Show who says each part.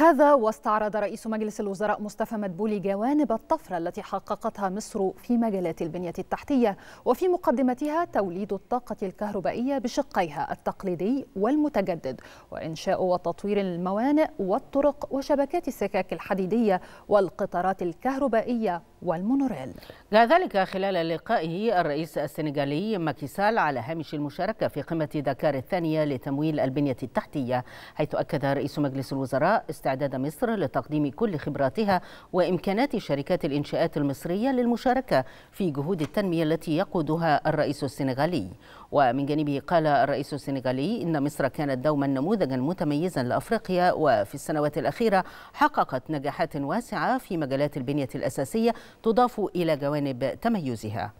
Speaker 1: هذا واستعرض رئيس مجلس الوزراء مصطفى مدبولي جوانب الطفرة التي حققتها مصر في مجالات البنية التحتية وفي مقدمتها توليد الطاقة الكهربائية بشقيها التقليدي والمتجدد وإنشاء وتطوير الموانئ والطرق وشبكات السكك الحديدية والقطارات الكهربائية والمونوريل
Speaker 2: كذلك خلال لقائه الرئيس السنغالي ماكيسال على هامش المشاركة في قمة دكار الثانية لتمويل البنية التحتية حيث أكد رئيس مجلس الوزراء استعداد مصر لتقديم كل خبراتها وإمكانات شركات الإنشاءات المصرية للمشاركة في جهود التنمية التي يقودها الرئيس السنغالي ومن جانبه قال الرئيس السنغالي إن مصر كانت دوما نموذجا متميزا لأفريقيا وفي السنوات الأخيرة حققت نجاحات واسعة في مجالات البنية الأساسية تضاف إلى جوانب تميزها